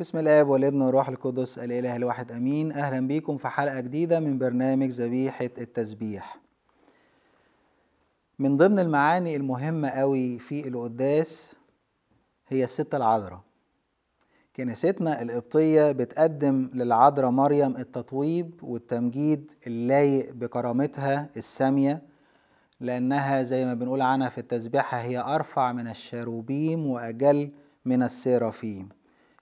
بسم الاب والابن والروح القدس الاله الواحد امين اهلا بيكم في حلقه جديده من برنامج ذبيحه التسبيح من ضمن المعاني المهمه قوي في القداس هي الست العذراء كنيستنا القبطية بتقدم للعذراء مريم التطويب والتمجيد اللايق بكرامتها السامية لأنها زي ما بنقول عنها في التسبيحة هي أرفع من الشاروبيم وأجل من السيرافيم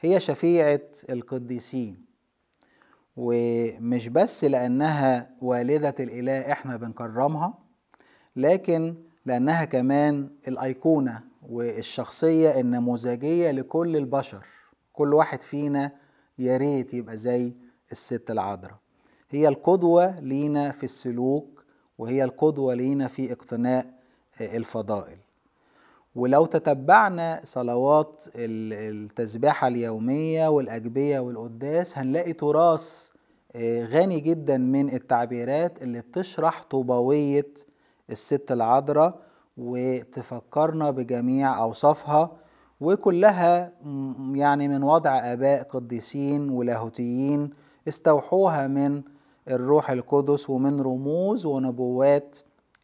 هي شفيعة القديسين ومش بس لأنها والدة الإله إحنا بنكرمها لكن لأنها كمان الأيقونة والشخصية النموذجية لكل البشر كل واحد فينا ياريت يبقى زي الست العذراء هي القدوة لينا في السلوك وهي القدوة لينا في اقتناء الفضائل ولو تتبعنا صلوات التسبيحة اليومية والأجبية والقداس هنلاقي تراث آه، غني جدا من التعبيرات اللي بتشرح طوبوية الست العذراء وتفكرنا بجميع أوصافها وكلها يعني من وضع آباء قديسين ولاهوتيين استوحوها من الروح القدس ومن رموز ونبوات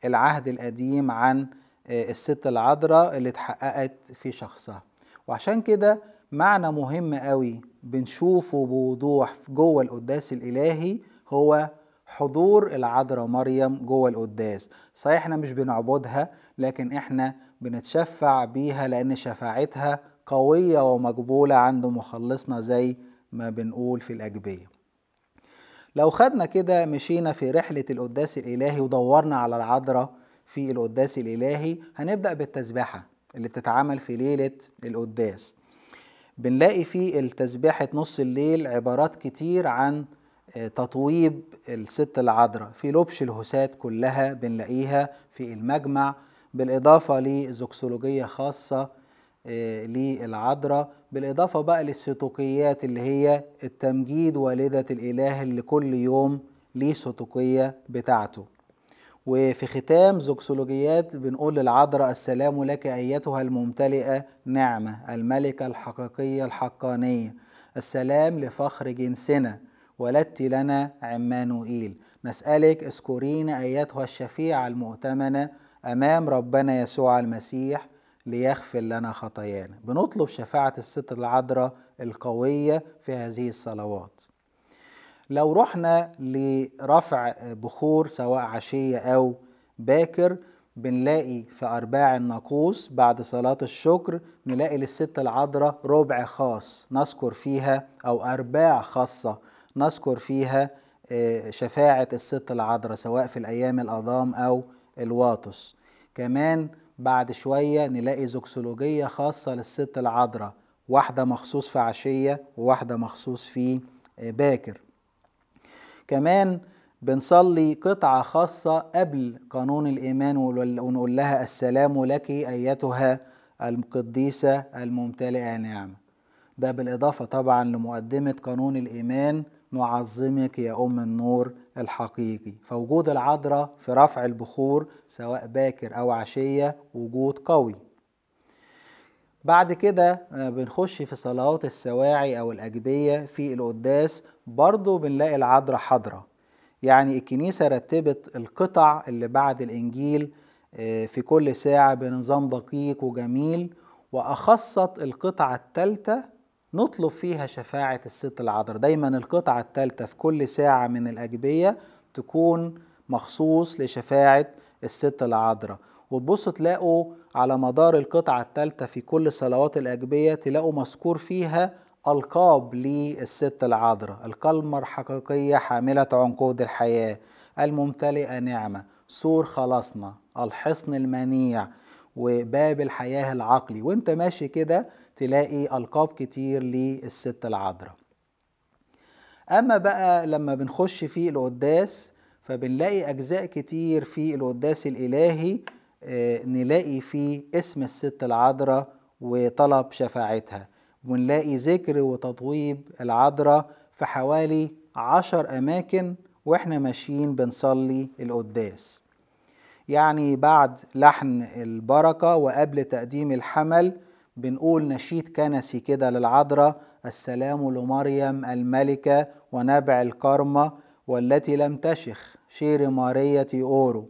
العهد القديم عن آه، الست العذراء اللي اتحققت في شخصها وعشان كده معنى مهم قوي بنشوفه بوضوح جوه القداس الإلهي هو حضور العذراء مريم جوه القداس صحيح احنا مش بنعبدها لكن احنا بنتشفع بيها لأن شفاعتها قوية ومقبولة عند مخلصنا زي ما بنقول في الأجبية لو خدنا كده مشينا في رحلة القداس الإلهي ودورنا على العذراء في القداس الإلهي هنبدأ بالتسبحة اللي بتتعمل في ليلة القداس بنلاقي في التسبيحة نص الليل عبارات كتير عن آه، تطويب الست العذراء في لبش الهسات كلها بنلاقيها في المجمع بالإضافة لزوكسولوجية خاصة آه، للعذراء بالإضافة بقى للستوقيات اللي هي التمجيد والدة الإله اللي كل يوم ليه ستوقية بتاعته وفي ختام زوكسولوجيات بنقول للعذراء السلام لك أيتها الممتلئة نعمة الملكة الحقيقية الحقانية السلام لفخر جنسنا ولدت لنا عمانوئيل نسألك اذكرين أيتها الشفيعة المؤتمنة أمام ربنا يسوع المسيح ليغفر لنا خطايانا بنطلب شفاعة الست العذراء القوية في هذه الصلوات لو رحنا لرفع بخور سواء عشية أو باكر بنلاقي في أرباع الناقوس بعد صلاة الشكر نلاقي للست العذراء ربع خاص نذكر فيها أو أرباع خاصة نذكر فيها آه، شفاعة الست العذراء سواء في الأيام الأضام أو الواطس كمان بعد شوية نلاقي زوكسولوجية خاصة للست العذراء واحدة مخصوص في عشية وواحدة مخصوص في آه، باكر كمان بنصلي قطعة خاصة قبل قانون الإيمان ونقول لها السلام لك أيتها القديسة الممتلئة نعمة ده بالإضافة طبعا لمقدمة قانون الإيمان نعظمك يا أم النور الحقيقي فوجود العذراء في رفع البخور سواء باكر أو عشية وجود قوي بعد كده آه، بنخش في صلوات السواعي أو الأجبية في القداس برضو بنلاقي العذراء حضرة يعني الكنيسة رتبت القطع اللي بعد الإنجيل آه، في كل ساعة بنظام دقيق وجميل وأخصت القطعة الثالثة نطلب فيها شفاعة الست العذراء دايما القطعة الثالثة في كل ساعة من الأجبية تكون مخصوص لشفاعة الست العذراء وتبصوا تلاقوا على مدار القطعة الثالثة في كل صلوات الأجبية تلاقوا مذكور فيها ألقاب للست العذراء القلمة الحقيقية حاملة عنقود الحياة الممتلئة نعمة سور خلاصنا الحصن المنيع وباب الحياة العقلي وانت ماشي كده تلاقي ألقاب كتير للست العذراء أما بقى لما بنخش في القداس فبنلاقي أجزاء كتير في القداس الإلهي آه، نلاقي فيه اسم الست العذراء وطلب شفاعتها ونلاقي ذكر وتطويب العذراء في حوالي عشر أماكن وإحنا ماشيين بنصلي القداس يعني بعد لحن البركة وقبل تقديم الحمل بنقول نشيد كنسي كده للعذراء السلام لمريم الملكة ونبع الكرمة والتي لم تشخ شير مارية أورو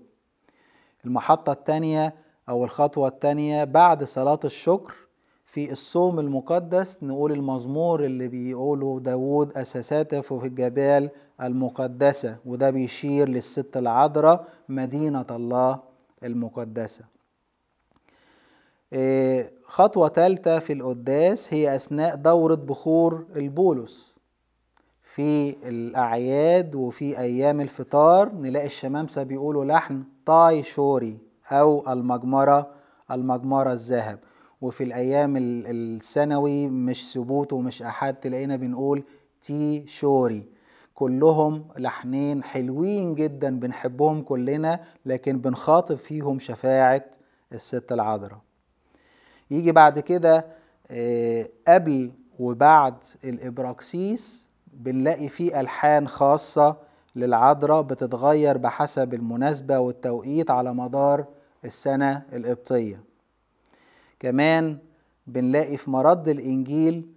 المحطة الثانية أو الخطوة الثانية بعد صلاة الشكر في الصوم المقدس نقول المزمور اللي بيقوله داوود أساساته في الجبال المقدسة وده بيشير للست العذراء مدينة الله المقدسة إيه، خطوة ثالثة في القداس هي أثناء دورة بخور البولس في الأعياد وفي أيام الفطار نلاقي الشمامسة بيقولوا لحن طاي شوري أو المجمرة المجمرة الذهب وفي الأيام السنوي مش سبوت ومش أحد تلاقينا بنقول تي شوري كلهم لحنين حلوين جدا بنحبهم كلنا لكن بنخاطب فيهم شفاعة الست العذراء يجي بعد كده آه، قبل وبعد الإبراكسيس بنلاقي فيه ألحان خاصة للعذراء بتتغير بحسب المناسبة والتوقيت على مدار السنة القبطية كمان بنلاقي في مرد الإنجيل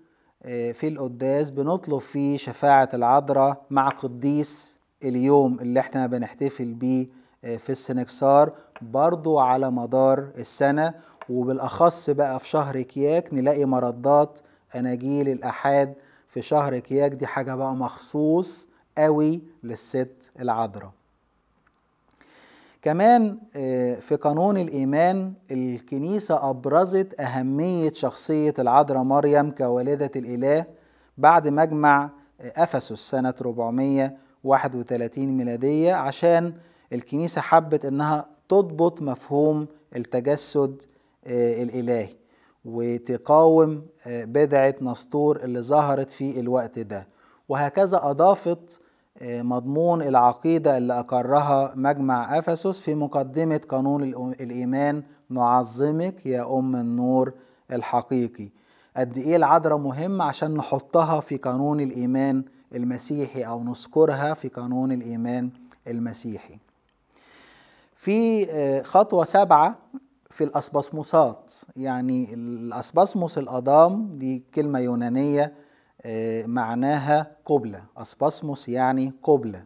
آه، في القداس بنطلب فيه شفاعة العذراء مع قديس اليوم اللي احنا بنحتفل بيه آه، في السنكسار برضو على مدار السنة وبالأخص بقى في شهر كياك نلاقي مردات أناجيل الأحاد في شهر كياك دي حاجة بقى مخصوص قوي للست العذراء كمان آه، في قانون الإيمان الكنيسة أبرزت أهمية شخصية العذراء مريم كوالدة الإله بعد مجمع آه، أفسس سنة 431 ميلادية عشان الكنيسة حبت إنها تضبط مفهوم التجسد آه، الإلهي وتقاوم آه، بدعة نسطور اللي ظهرت في الوقت ده وهكذا أضافت آه، مضمون العقيدة اللي أقرها مجمع أفسس في مقدمة قانون الإيمان نعظمك يا أم النور الحقيقي قد إيه العذراء مهم عشان نحطها في قانون الإيمان المسيحي أو نذكرها في قانون الإيمان المسيحي في آه، خطوة سبعة في الأسباسموسات يعني الأسباسموس الأضام دي كلمة يونانية آه، معناها قبلة أسباسموس يعني قبلة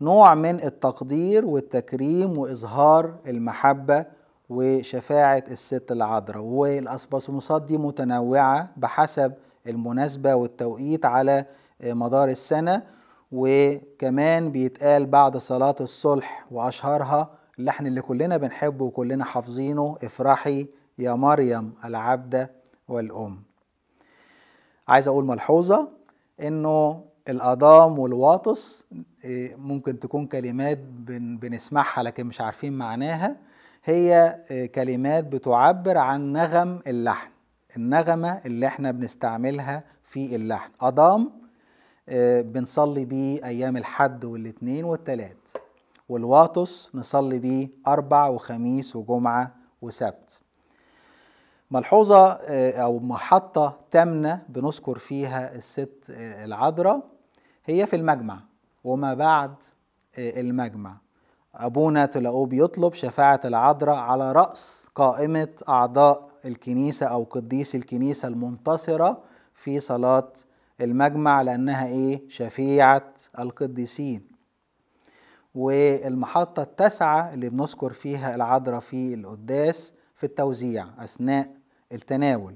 نوع من التقدير والتكريم وإظهار المحبة وشفاعة الست العذراء والأسباسموسات دي متنوعة بحسب المناسبة والتوقيت على آه، مدار السنة وكمان بيتقال بعد صلاة الصلح وأشهرها اللحن اللي كلنا بنحبه وكلنا حافظينه افرحي يا مريم العبدة والأم عايز أقول ملحوظة إنه الأضام والواطس إيه، ممكن تكون كلمات بنسمعها لكن مش عارفين معناها هي إيه، كلمات بتعبر عن نغم اللحن النغمة اللي احنا بنستعملها في اللحن أضام إيه، بنصلي بيه أيام الحد والاثنين والتلات والواطس نصلي بيه أربع وخميس وجمعة وسبت ملحوظة آه، أو محطة تامنة بنذكر فيها الست آه، العذراء هي في المجمع وما بعد آه، المجمع أبونا تلاقوه بيطلب شفاعة العذراء على رأس قائمة أعضاء الكنيسة أو قديس الكنيسة المنتصرة في صلاة المجمع لأنها إيه شفيعة القديسين والمحطة التاسعة اللي بنذكر فيها العذراء في القداس في التوزيع أثناء التناول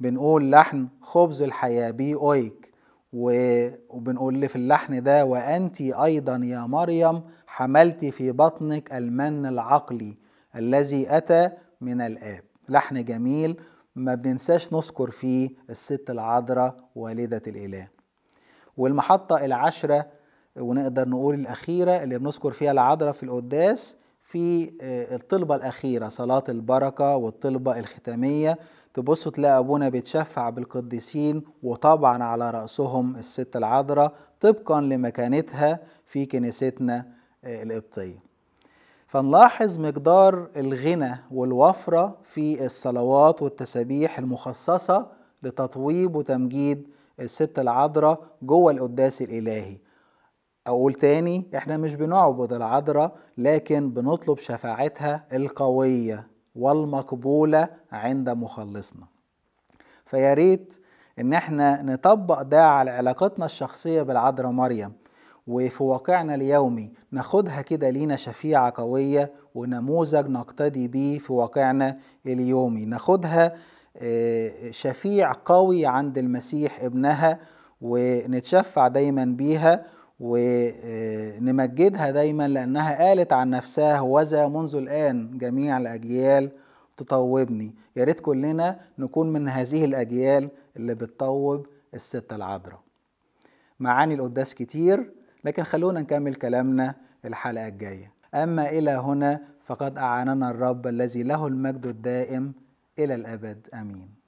بنقول لحن خبز الحياة بي أويك وبنقول في اللحن ده وأنت أيضا يا مريم حملت في بطنك المن العقلي الذي أتى من الآب لحن جميل ما بننساش نذكر فيه الست العذراء والدة الإله والمحطة العشرة ونقدر نقول الأخيرة اللي بنذكر فيها العذراء في القداس في آه، الطلبة الأخيرة صلاة البركة والطلبة الختامية تبصوا تلاقي أبونا بيتشفع بالقديسين وطبعا على رأسهم الست العذراء طبقا لمكانتها في كنيستنا آه، القبطية فنلاحظ مقدار الغنى والوفرة في الصلوات والتسابيح المخصصة لتطويب وتمجيد الست العذراء جوه القداس الإلهي أقول تاني إحنا مش بنعبد العذراء لكن بنطلب شفاعتها القوية والمقبولة عند مخلصنا فياريت إن إحنا نطبق ده على علاقتنا الشخصية بالعذراء مريم وفي واقعنا اليومي ناخدها كده لينا شفيعة قوية ونموذج نقتدي بيه في واقعنا اليومي ناخدها آه، شفيع قوي عند المسيح ابنها ونتشفع دايما بيها ونمجدها آه، دايما لأنها قالت عن نفسها وذا منذ الآن جميع الأجيال تطوبني يا ريت كلنا نكون من هذه الأجيال اللي بتطوب الستة العذراء معاني القداس كتير لكن خلونا نكمل كلامنا الحلقة الجاية أما إلى هنا فقد أعاننا الرب الذي له المجد الدائم إلى الأبد آمين